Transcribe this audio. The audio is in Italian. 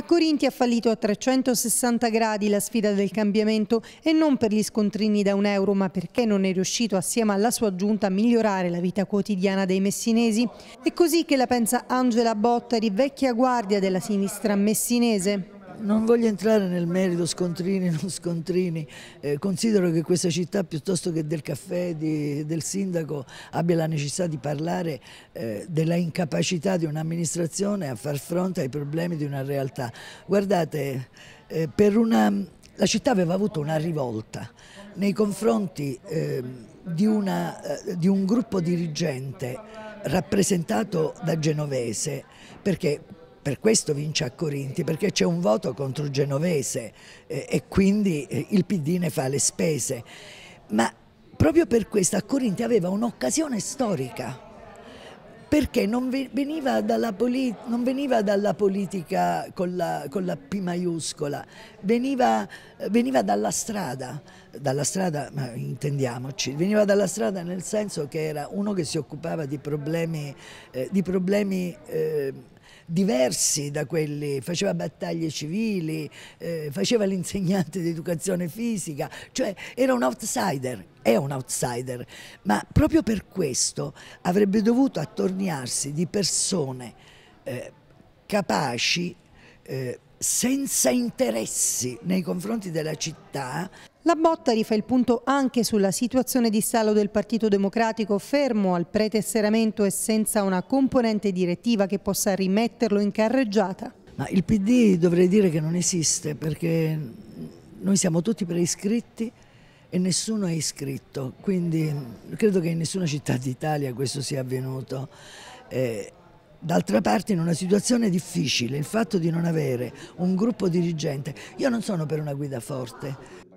A Corinti ha fallito a 360 gradi la sfida del cambiamento e non per gli scontrini da un euro, ma perché non è riuscito assieme alla sua giunta a migliorare la vita quotidiana dei messinesi. È così che la pensa Angela Bottari, vecchia guardia della sinistra messinese. Non voglio entrare nel merito scontrini, non scontrini, eh, considero che questa città piuttosto che del caffè di, del sindaco abbia la necessità di parlare eh, della incapacità di un'amministrazione a far fronte ai problemi di una realtà. Guardate, eh, una, la città aveva avuto una rivolta nei confronti ehm, di, una, eh, di un gruppo dirigente rappresentato da Genovese perché per questo vince a Corinti, perché c'è un voto contro il genovese eh, e quindi eh, il PD ne fa le spese. Ma proprio per questo a Corinti aveva un'occasione storica, perché non veniva dalla, non veniva dalla politica con la, con la, P maiuscola, veniva, veniva dalla strada, dalla strada, ma intendiamoci, veniva dalla strada nel senso che era uno che si occupava di problemi, eh, di problemi eh, diversi da quelli, faceva battaglie civili, eh, faceva l'insegnante di educazione fisica, cioè era un outsider, è un outsider, ma proprio per questo avrebbe dovuto attorniarsi di persone eh, capaci eh, senza interessi nei confronti della città. La botta rifà il punto anche sulla situazione di stallo del Partito Democratico fermo al pretesseramento e senza una componente direttiva che possa rimetterlo in carreggiata. Ma il PD dovrei dire che non esiste perché noi siamo tutti preiscritti e nessuno è iscritto, quindi credo che in nessuna città d'Italia questo sia avvenuto. Eh, D'altra parte in una situazione difficile il fatto di non avere un gruppo dirigente, io non sono per una guida forte.